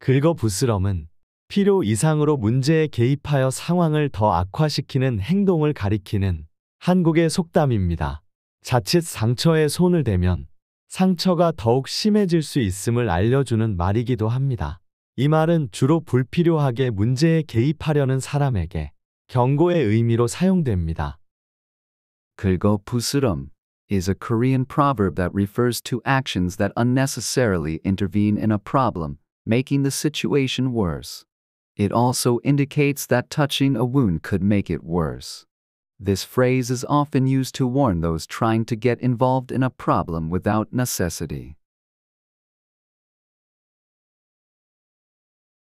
긁어부스럼은 필요 이상으로 문제에 개입하여 상황을 더 악화시키는 행동을 가리키는 한국의 속담입니다. 자칫 상처에 손을 대면 상처가 더욱 심해질 수 있음을 알려주는 말이기도 합니다. 이 말은 주로 불필요하게 문제에 개입하려는 사람에게 경고의 의미로 사용됩니다. 긁어부스럼 is a Korean proverb that refers to actions that unnecessarily intervene in a problem making the situation worse. It also indicates that touching a wound could make it worse. This phrase is often used to warn those trying to get involved in a problem without necessity.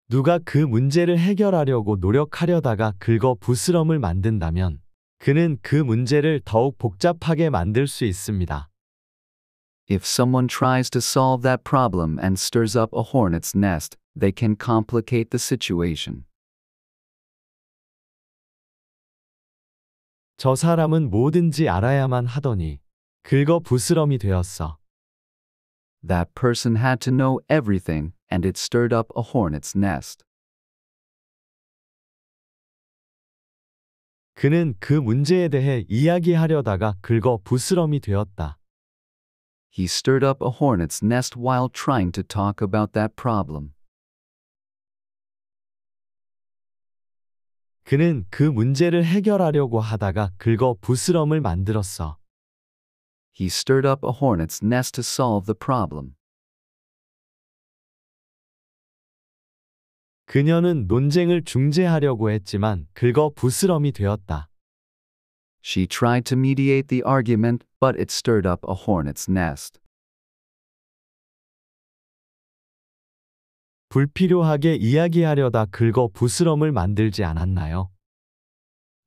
누가 그 문제를 해결하려고 노력하려다가 긁어 부스럼을 만든다면 그는 그 문제를 더욱 복잡하게 만들 수 있습니다. If someone tries to solve that problem and stirs up a hornet's nest, they can complicate the situation. 저 사람은 뭐든지 알아야만 하더니 긁어 부스럼이 되었어. That person had to know everything and it stirred up a hornet's nest. 그는 그 문제에 대해 이야기하려다가 긁어 부스럼이 되었다. He stirred up a hornet's nest while trying to talk about that problem. 그는 그 문제를 해결하려고 하다가 긁어 부스럼을 만들었어. He stirred up a hornet's nest to solve the problem. 그녀는 논쟁을 중재하려고 했지만 긁어 부스럼이 되었다. She tried to mediate the argument, but it stirred up a hornet's nest. 불필요하게 이야기하려다 긁어 부스럼을 만들지 않았나요?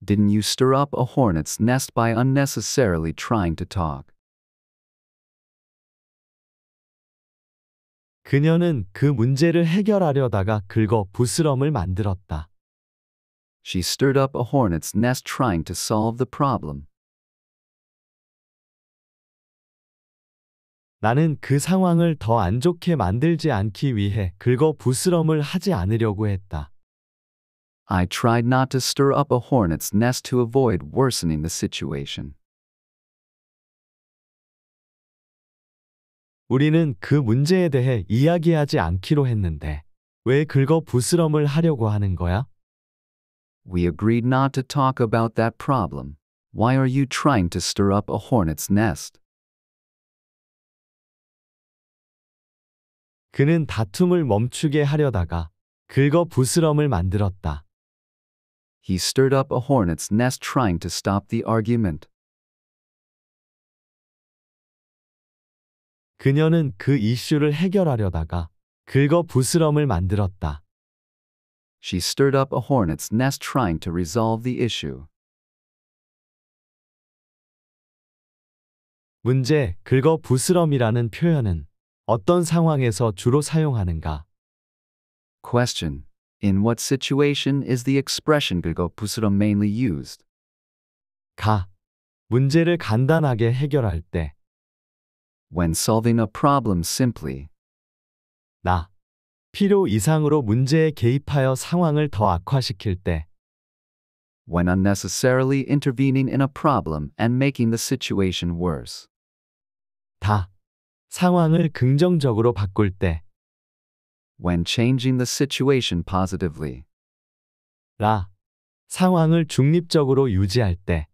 Didn't you stir up a hornet's nest by unnecessarily trying to talk? 그녀는 그 문제를 해결하려다가 긁어 부스럼을 만들었다. She stirred up a hornet's nest trying to solve the problem. 나는 그 상황을 더 안 좋게 만들지 않기 위해 긁어 부스럼을 하지 않으려고 했다. I tried not to stir up a hornet's nest to avoid worsening the situation. 우리는 그 문제에 대해 이야기하지 않기로 했는데 왜 긁어 부스럼을 하려고 하는 거야? We agreed not to talk about that problem. Why are you trying to stir up a hornet's nest? 그는 다툼을 멈추게 하려다가 긁어 부스럼을 만들었다. He stirred up a hornet's nest trying to stop the argument. 그녀는 그 이슈를 해결하려다가 긁어 부스럼을 만들었다. She stirred up a hornet's nest trying to resolve the issue. 문제, 긁어 부스럼이라는 표현은 어떤 상황에서 주로 사용하는가? Question. In what situation is the expression 긁어 부스럼 mainly used? 가. 문제를 간단하게 해결할 때. When solving a problem simply. 나. 필요 이상으로 문제에 개입하여 상황을 더 악화시킬 때 when unnecessarily intervening in a problem and making the situation worse. 다 상황을 긍정적으로 바꿀 때 when changing the situation positively. 라 상황을 중립적으로 유지할 때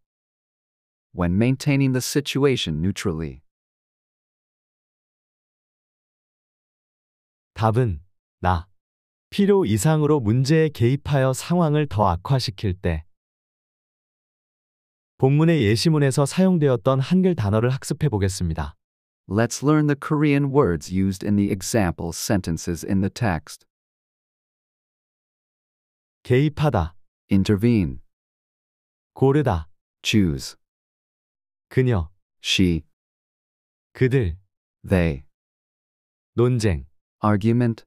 when maintaining the situation neutrally. 답은 나. 필요 이상으로 문제에 개입하여 상황을 더 악화시킬 때 본문의 예시문에서 사용되었던 한글 단어를 학습해 보겠습니다. Let's learn the Korean words used in the example sentences in the text. 개입하다 intervene 고르다 choose 그녀 she 그들 they 논쟁 argument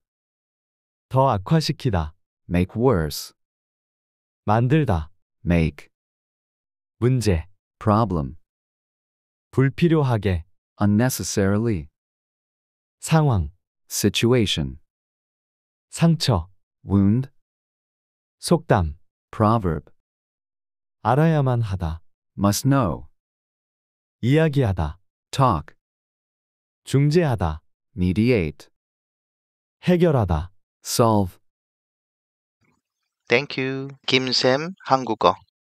더 악화시키다. make worse. 만들다. make. 문제. problem. 불필요하게. unnecessarily. 상황. situation. 상처. wound. 속담. proverb. 알아야만 하다. must know. 이야기하다. talk. 중재하다. mediate. 해결하다. solve. Thank you. Kim Sam, 한국어